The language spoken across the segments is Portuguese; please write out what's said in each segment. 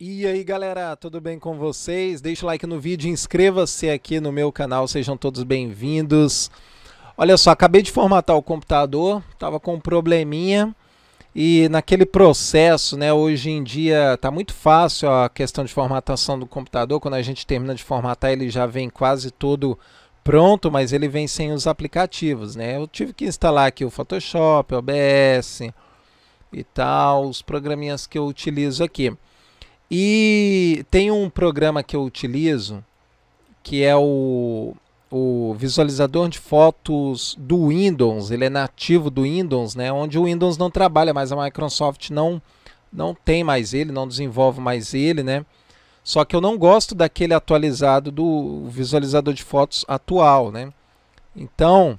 E aí galera, tudo bem com vocês? Deixe o like no vídeo, inscreva-se aqui no meu canal, sejam todos bem-vindos. Olha só, acabei de formatar o computador, estava com um probleminha e naquele processo, né, hoje em dia tá muito fácil a questão de formatação do computador, quando a gente termina de formatar ele já vem quase todo pronto, mas ele vem sem os aplicativos, né? Eu tive que instalar aqui o Photoshop, o OBS e tal, os programinhas que eu utilizo aqui. E tem um programa que eu utilizo que é o, o visualizador de fotos do Windows. Ele é nativo do Windows, né? Onde o Windows não trabalha, mas a Microsoft não não tem mais ele, não desenvolve mais ele, né? Só que eu não gosto daquele atualizado do visualizador de fotos atual, né? Então,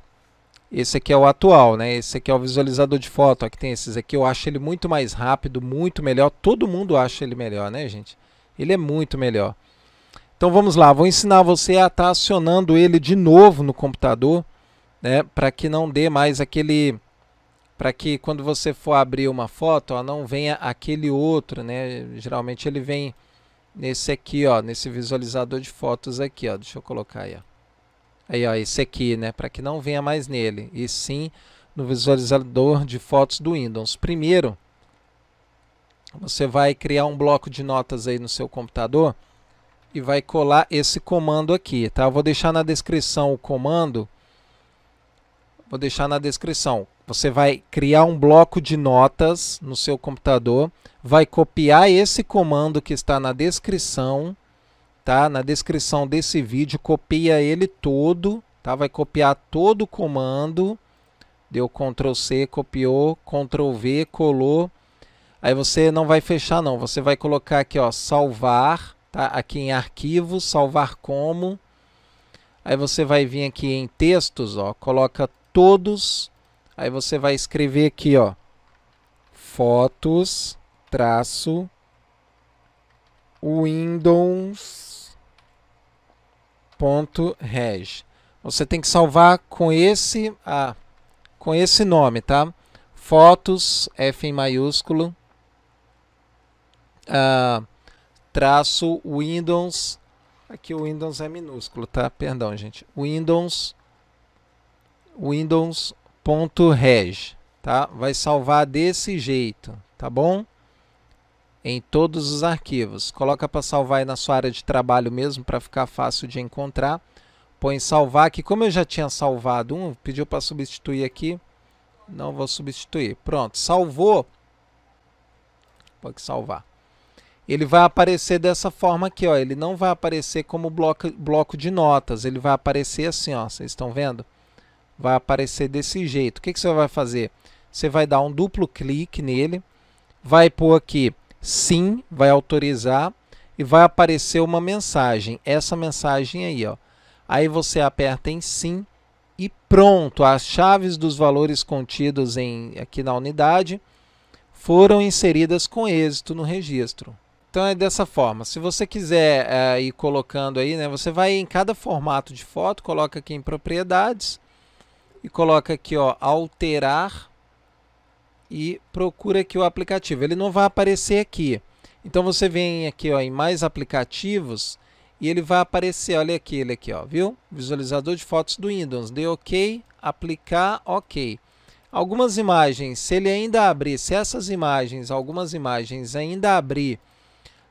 esse aqui é o atual, né? Esse aqui é o visualizador de foto, ó, que tem esses aqui. Eu acho ele muito mais rápido, muito melhor. Todo mundo acha ele melhor, né, gente? Ele é muito melhor. Então vamos lá, vou ensinar você a estar tá acionando ele de novo no computador, né? Para que não dê mais aquele... Para que quando você for abrir uma foto, ó, não venha aquele outro, né? Geralmente ele vem nesse aqui, ó, nesse visualizador de fotos aqui, ó. Deixa eu colocar aí, ó. Aí, ó, esse aqui, né? Para que não venha mais nele, e sim no visualizador de fotos do Windows. Primeiro, você vai criar um bloco de notas aí no seu computador e vai colar esse comando aqui, tá? Eu vou deixar na descrição o comando. Vou deixar na descrição. Você vai criar um bloco de notas no seu computador, vai copiar esse comando que está na descrição tá? Na descrição desse vídeo, copia ele todo, tá? Vai copiar todo o comando. Deu Ctrl C, copiou, Ctrl V, colou. Aí você não vai fechar não, você vai colocar aqui, ó, salvar, tá? Aqui em arquivo, salvar como. Aí você vai vir aqui em textos, ó, coloca todos. Aí você vai escrever aqui, ó, fotos, traço, Windows form.reg. Você tem que salvar com esse, ah, com esse nome, tá? Fotos, F em maiúsculo, ah, traço Windows, aqui o Windows é minúsculo, tá? Perdão, gente. Windows, Windows.reg, tá? Vai salvar desse jeito, tá bom? em todos os arquivos. Coloca para salvar aí na sua área de trabalho mesmo para ficar fácil de encontrar. Põe salvar aqui, como eu já tinha salvado um, pediu para substituir aqui. Não vou substituir. Pronto, salvou. Pode salvar. Ele vai aparecer dessa forma aqui, ó. Ele não vai aparecer como bloco, bloco de notas. Ele vai aparecer assim, ó. Vocês estão vendo? Vai aparecer desse jeito. O que, que você vai fazer? Você vai dar um duplo clique nele. Vai pôr aqui sim, vai autorizar e vai aparecer uma mensagem, essa mensagem aí, ó. Aí você aperta em sim e pronto, as chaves dos valores contidos em aqui na unidade foram inseridas com êxito no registro. Então é dessa forma. Se você quiser é, ir colocando aí, né, você vai em cada formato de foto, coloca aqui em propriedades e coloca aqui, ó, alterar e procura aqui o aplicativo. Ele não vai aparecer aqui. Então você vem aqui ó, em mais aplicativos e ele vai aparecer, olha aqui ele aqui, ó, viu? Visualizador de fotos do Windows. Dê OK, aplicar, OK. Algumas imagens, se ele ainda abrir, se essas imagens, algumas imagens ainda abrir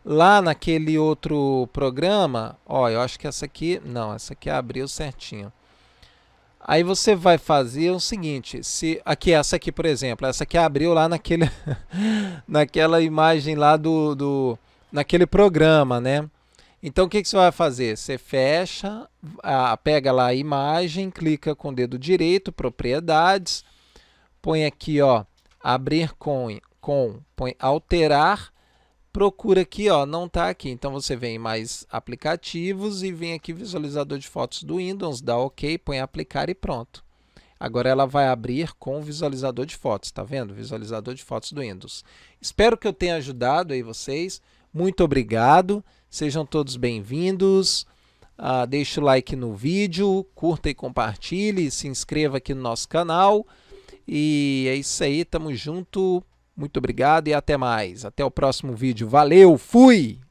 lá naquele outro programa, ó, eu acho que essa aqui, não, essa aqui abriu certinho. Aí você vai fazer o seguinte, se aqui essa aqui, por exemplo, essa aqui abriu lá naquele naquela imagem lá do, do naquele programa, né? Então o que, que você vai fazer? Você fecha, a, pega lá a imagem, clica com o dedo direito, propriedades, põe aqui ó, abrir com, com põe alterar procura aqui, ó, não está aqui. Então você vem em mais aplicativos e vem aqui visualizador de fotos do Windows, dá OK, põe aplicar e pronto. Agora ela vai abrir com o visualizador de fotos, tá vendo? Visualizador de fotos do Windows. Espero que eu tenha ajudado aí vocês. Muito obrigado. Sejam todos bem-vindos. Uh, deixe o like no vídeo, curta e compartilhe, se inscreva aqui no nosso canal. E é isso aí, tamo junto. Muito obrigado e até mais. Até o próximo vídeo. Valeu, fui!